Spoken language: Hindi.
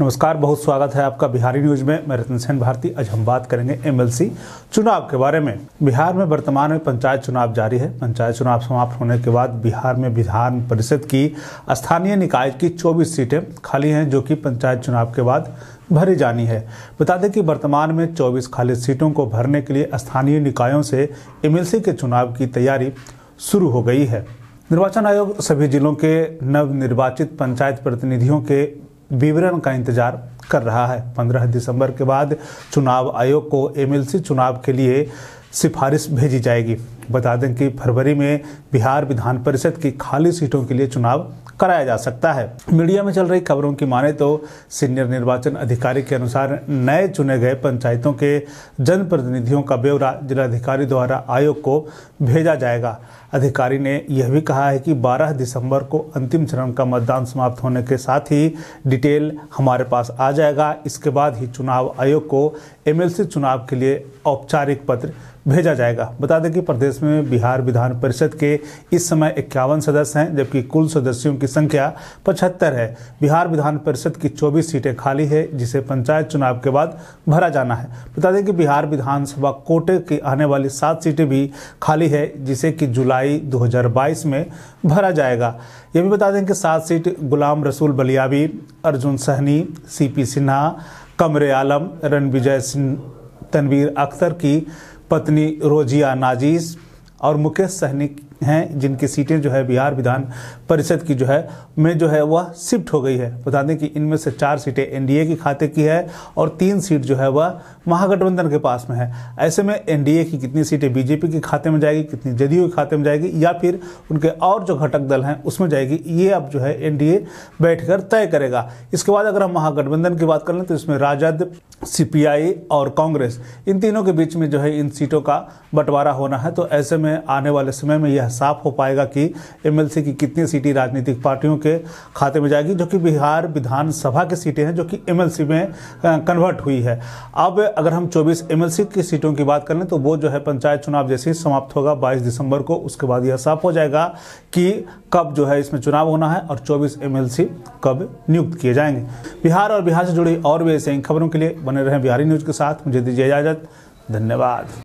नमस्कार बहुत स्वागत है आपका बिहारी न्यूज में मैं रतन सेन भारती आज हम बात करेंगे एमएलसी चुनाव के बारे में बिहार में वर्तमान में पंचायत चुनाव जारी है पंचायत चुनाव समाप्त होने के बाद बिहार में विधान परिषद की स्थानीय निकाय की 24 सीटें खाली हैं जो कि पंचायत चुनाव के बाद भरी जानी है बता दें कि वर्तमान में 24 खाली सीटों को भरने के लिए स्थानीय निकायों से एमएलसी के चुनाव की तैयारी शुरू हो गई है निर्वाचन आयोग सभी जिलों के नवनिर्वाचित पंचायत प्रतिनिधियों के विवरण का इंतजार कर रहा है 15 दिसंबर के बाद चुनाव आयोग को एमएलसी चुनाव के लिए सिफारिश भेजी जाएगी बता दें कि फरवरी में बिहार विधान परिषद की खाली सीटों के लिए चुनाव कराया जा सकता है मीडिया में चल रही खबरों की माने तो सीनियर निर्वाचन अधिकारी के अनुसार नए चुने गए पंचायतों के जनप्रतिनिधियों का ब्यौरा जिलाधिकारी द्वारा आयोग को भेजा जाएगा अधिकारी ने यह भी कहा है कि 12 दिसंबर को अंतिम चरण का मतदान समाप्त होने के साथ ही डिटेल हमारे पास आ जाएगा इसके बाद ही चुनाव आयोग को एमएलसी चुनाव के लिए औपचारिक पत्र भेजा जाएगा बता दें कि प्रदेश में बिहार विधान परिषद के इस समय इक्यावन सदस्य हैं जबकि कुल सदस्यों की संख्या पचहत्तर है बिहार विधान परिषद की चौबीस सीटें खाली है जिसे पंचायत चुनाव के बाद भरा जाना है बता दें कि बिहार विधानसभा कोटे की आने वाली सात सीटें भी खाली है जिसे कि जुलाई 2022 में भरा जाएगा यह भी बता दें कि सात सीट गुलाम रसूल बलियाबी अर्जुन सहनी सीपी सिन्हा कमरे आलम रणविजय सिंह तनवीर अख्तर की पत्नी रोजिया नाजीज और मुकेश सहनी हैं जिनकी सीटें जो है बिहार विधान परिषद की जो है में जो है वह शिफ्ट हो गई है बता दें कि इनमें से चार सीटें एनडीए के खाते की है और तीन सीट जो है वह महागठबंधन के पास में है ऐसे में एनडीए की कितनी सीटें बीजेपी के खाते में जाएगी कितनी जदयू के खाते में जाएगी या फिर उनके और जो घटक दल हैं उसमें जाएगी ये अब जो है एनडीए बैठकर तय करेगा इसके बाद अगर हम महागठबंधन की बात कर लें तो इसमें राजद सीपीआई और कांग्रेस इन तीनों के बीच में जो है इन सीटों का बंटवारा होना है तो ऐसे में आने वाले समय में यह साफ हो पाएगा कि एमएलसी की कितनी सीटें राजनीतिक पार्टियों के खाते में जाएगी जो कि बिहार विधानसभा की सीटें हैं जो कि एमएलसी में कन्वर्ट हुई है अब अगर हम 24 एमएलसी की सीटों की बात करें तो वो जो है पंचायत चुनाव जैसे ही समाप्त होगा बाईस दिसंबर को उसके बाद यह साफ हो जाएगा कि कब जो है इसमें चुनाव होना है और चौबीस एम कब नियुक्त किए जाएंगे बिहार और बिहार से जुड़ी और भी ऐसे खबरों के लिए बने रहें बिहारी न्यूज़ के साथ मुझे दीजिए इजाज़त धन्यवाद